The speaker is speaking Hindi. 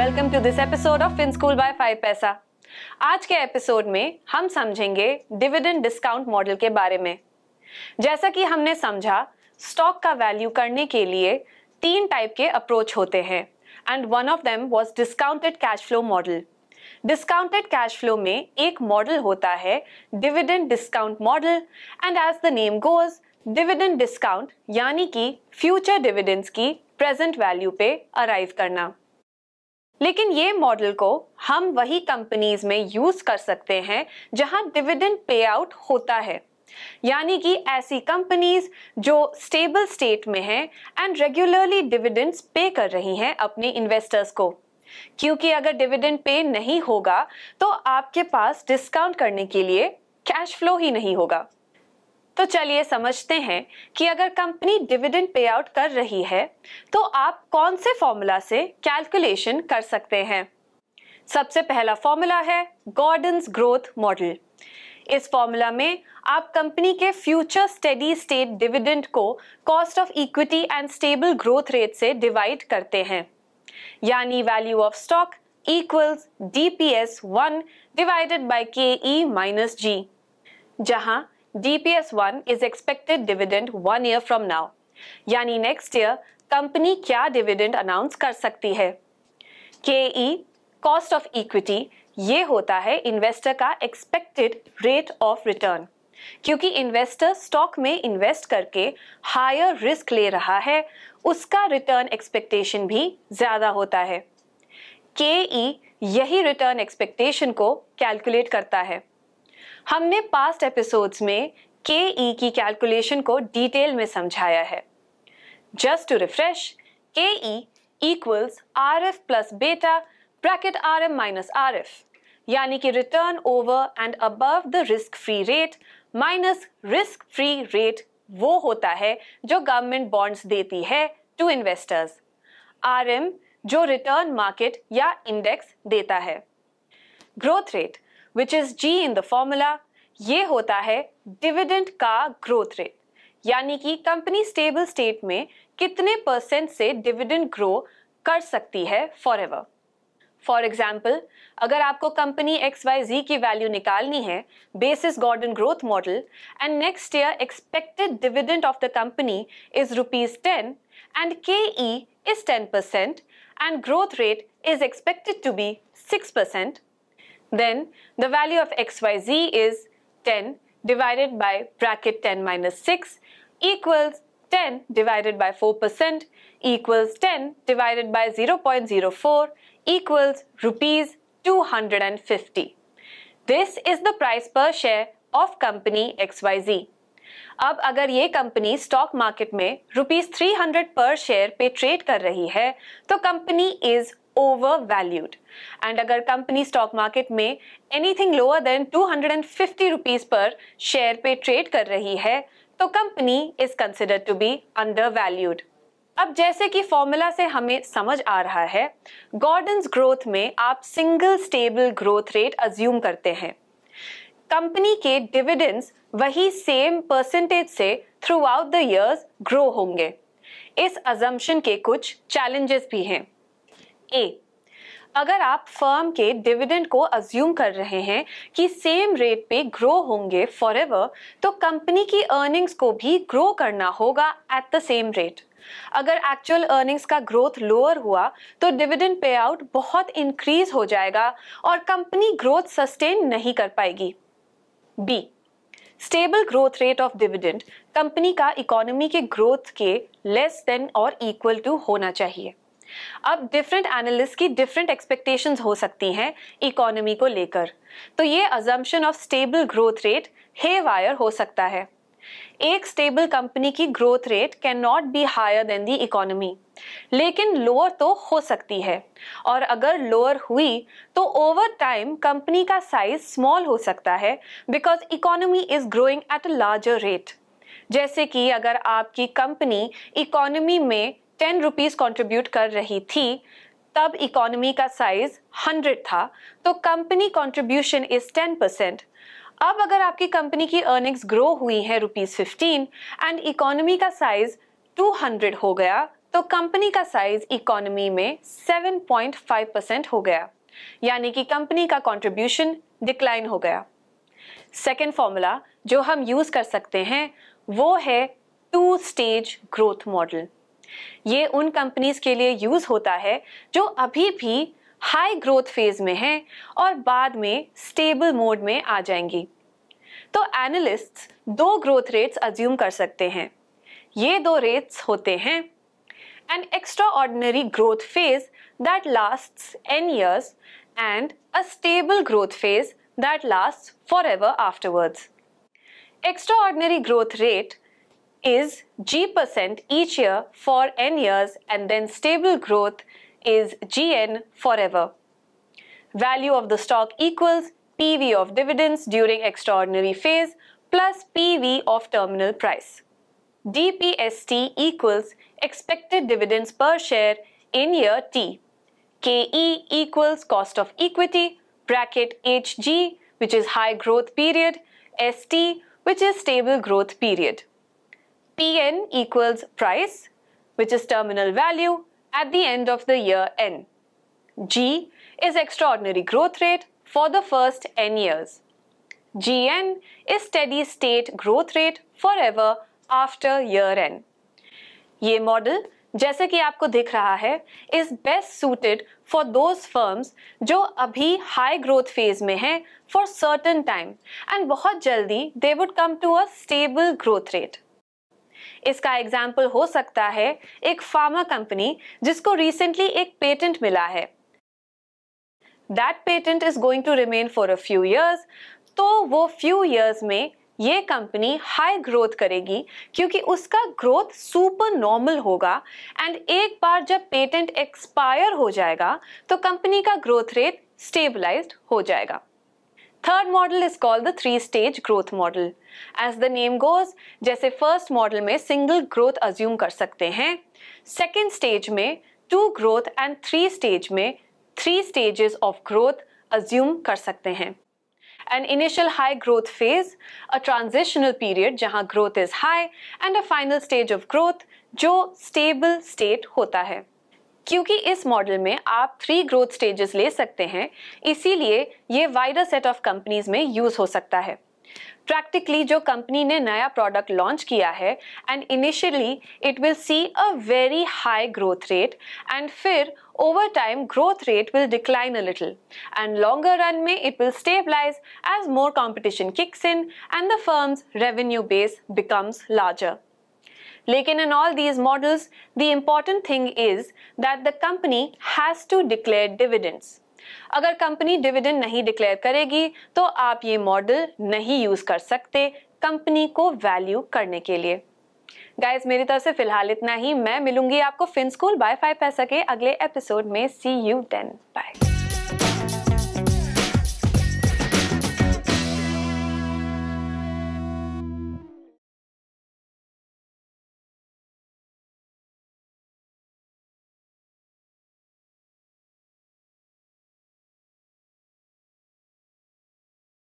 Welcome to this episode of fin school by five Paisa आज के एपिसोड में हम समझेंगे डिविडेंड डिस्काउंट मॉडल के बारे में जैसा कि हमने समझा स्टॉक का वैल्यू करने के लिए तीन टाइप के अप्रोच होते हैं and one of them was discounted cash flow model discounted cash flow में एक मॉडल होता है dividend discount model and as the name goes dividend discount यानी कि फ्यूचर डिविडेंड्स की प्रेजेंट वैल्यू पे अराइव करना लेकिन ये मॉडल को हम वही कंपनीज में यूज कर सकते हैं जहां डिविडेंड पे आउट होता है यानी कि ऐसी कंपनीज जो स्टेबल स्टेट में हैं एंड रेगुलरली डिविडेंड्स पे कर रही हैं अपने इन्वेस्टर्स को क्योंकि अगर डिविडेंड पे नहीं होगा तो आपके पास डिस्काउंट करने के लिए कैश फ्लो ही नहीं होगा तो चलिए समझते हैं कि अगर कंपनी डिविडेंड पे आउट कर रही है तो आप कौन से फॉर्मूला से कैलकुलेशन कर सकते हैं सबसे पहला फॉर्मूला है गॉर्डन्स ग्रोथ मॉडल इस फॉर्मूला में आप कंपनी के फ्यूचर स्टेडी स्टेट डिविडेंड को cost of equity and stable growth rate से डिवाइड करते हैं यानी value of stock equals D P S one divided by K E e minus जी जहां DPS1 is expected dividend one year from now. यानी नेक्स्ट ईयर कंपनी क्या डिविडेंड अनाउंस कर सकती है K E cost of equity ये होता है इन्वेस्टर का एक्सपेक्टेड रेट ऑफ रिटर्न क्योंकि इन्वेस्टर स्टॉक में इन्वेस्ट करके हायर रिस्क ले रहा है उसका रिटर्न एक्सपेक्टेशन भी ज़्यादा होता है के ई e, यही रिटर्न एक्सपेक्टेशन को कैलकुलेट करता है हमने पास्ट एपिसोड्स में के ई e की कैलकुलेशन को डिटेल में समझाया है just to refresh K E equals R F plus beta bracket R M minus R F यानी कि return over and above the risk free rate minus risk free rate वो होता है जो गवर्नमेंट बॉन्ड्स देती है टू इन्वेस्टर्स आर एम जो रिटर्न मार्केट या इंडेक्स देता है growth rate which is G in the formula ये होता है डिविडेंड का ग्रोथ रेट यानी कि कंपनी स्टेबल स्टेट में कितने परसेंट से डिविडेंड ग्रो कर सकती है फॉर एवर फॉर एग्जाम्पल अगर आपको कंपनी एक्स वाई जी की वैल्यू निकालनी है basis Gordon growth model and next year expected dividend of the company is rupees ten and K E is ten percent and growth rate is expected to be six percent Then the value of xyz is 10 divided by bracket 10 minus 6 equals 10 divided by 4% equals 10 divided by 0.04 equals rupees 250. This is the price per share of company XYZ. अब अगर ये कंपनी स्टॉक मार्केट में रुपीज 300 पर शेयर पे ट्रेड कर रही है तो कंपनी इज ओवर वैल्यूड एंड अगर कंपनी स्टॉक मार्केट में anything lower than 250 rupees per share पे ट्रेड कर रही है तो company is consider to be under valued अब जैसे कि फॉर्मूला से हमें समझ आ रहा है गॉर्डन्स ग्रोथ में आप single stable growth rate assume करते हैं कंपनी के डिविडेंड्स वही सेम परसेंटेज से throughout the years grow होंगे इस अजम्पशन के कुछ चैलेंजेस भी हैं ए अगर आप फर्म के डिविडेंड को अज्यूम कर रहे हैं कि सेम रेट पे ग्रो होंगे फॉर तो कंपनी की अर्निंग्स को भी ग्रो करना होगा एट द सेम रेट अगर एक्चुअल अर्निंग्स का ग्रोथ लोअर हुआ तो डिविडेंड पे आउट बहुत इंक्रीज हो जाएगा और कंपनी ग्रोथ सस्टेन नहीं कर पाएगी B stable growth rate of dividend company का इकोनॉमी के ग्रोथ के लेस देन और इक्वल टू होना चाहिए अब डिफरेंट एनालिस्ट की डिफरेंट एक्सपेक्टेशंस हो सकती हैं इकोनॉमी को लेकर तो ये assumption of stable growth rate haywire हो सकता है एक स्टेबल कंपनी की growth rate can not be higher than the economy लेकिन लोअर तो हो सकती है और अगर लोअर हुई तो ओवर टाइम कंपनी का साइज स्मॉल हो सकता है because economy is growing at a larger rate जैसे कि अगर आपकी कंपनी इकोनॉमी में टेन रुपीज़ कॉन्ट्रीब्यूट कर रही थी तब इकोनॉमी का साइज हंड्रेड था तो company contribution is ten percent अब अगर आपकी कंपनी की अर्निंग्स ग्रो हुई है रुपीज़ फिफ्टीन एंड इकोनॉमी का साइज टू हंड्रेड हो गया तो कंपनी का साइज इकोनॉमी में सेवन पॉइंट फाइव परसेंट हो गया यानी कि कंपनी का कॉन्ट्रीब्यूशन डिक्लाइन हो गया सेकेंड फॉर्मूला जो हम यूज़ कर सकते हैं वो है टू स्टेज ग्रोथ मॉडल ये उन कंपनीज के लिए यूज होता है जो अभी भी हाई ग्रोथ फेज में हैं और बाद में स्टेबल मोड में आ जाएंगी तो एनालिस्ट दो ग्रोथ रेट्स अज्यूम कर सकते हैं ये दो रेट्स होते हैं an extraordinary growth phase that last N years and a stable growth phase last forever afterwards extraordinary growth rate is g percent each year for n years and then stable growth is gn forever. Value of the stock equals PV of dividends during extraordinary phase plus PV of terminal price. DPST equals expected dividends per share in year T. KE equals cost of equity bracket HG which is high growth period, ST which is stable growth period. Pn equals price, which is terminal value at the end of the year n. G is extraordinary growth rate for the first n years. Gn is steady state growth rate forever after year n. ये मॉडल जैसे कि आपको दिख रहा है is best suited for those firms जो अभी हाई ग्रोथ फेज में हैं फॉर सर्टन टाइम एंड बहुत जल्दी they would come to a stable growth rate इसका एग्जाम्पल हो सकता है एक फार्मा कंपनी जिसको रिसेंटली एक पेटेंट मिला है that patent is going to remain for a few years तो वो फ्यू ईयर्स में ये कंपनी हाई ग्रोथ करेगी क्योंकि उसका ग्रोथ सुपर नॉर्मल होगा एंड एक बार जब पेटेंट एक्सपायर हो जाएगा तो कंपनी का ग्रोथ रेट स्टेबलाइज्ड हो जाएगा third model is called the three stage growth model as the name goes जैसे फर्स्ट मॉडल में सिंगल ग्रोथ अज्यूम कर सकते हैं सेकेंड स्टेज में two growth and three stage में three stages of growth assume कर सकते हैं and initial high growth phase a transitional period जहां growth is high and a final stage of growth जो स्टेबल स्टेट होता है क्योंकि इस मॉडल में आप थ्री ग्रोथ स्टेजेस ले सकते हैं इसीलिए ये वाइडर सेट ऑफ कंपनीज में यूज हो सकता है प्रैक्टिकली जो कंपनी ने नया प्रोडक्ट लॉन्च किया है and initially it will see a very high growth rate and फिर over time growth rate will decline a little and longer run में it will stabilize as more competition kicks in and the firm's revenue base becomes larger लेकिन in all these models the important thing is that the company has to declare dividends अगर कंपनी डिविडेंड नहीं डिक्लेयर करेगी तो आप ये मॉडल नहीं यूज कर सकते कंपनी को वैल्यू करने के लिए गाइज मेरी तरफ से फिलहाल इतना ही मैं मिलूंगी आपको फिन स्कूल बाय फाइव पैसा के अगले एपिसोड में सी यू देन बाय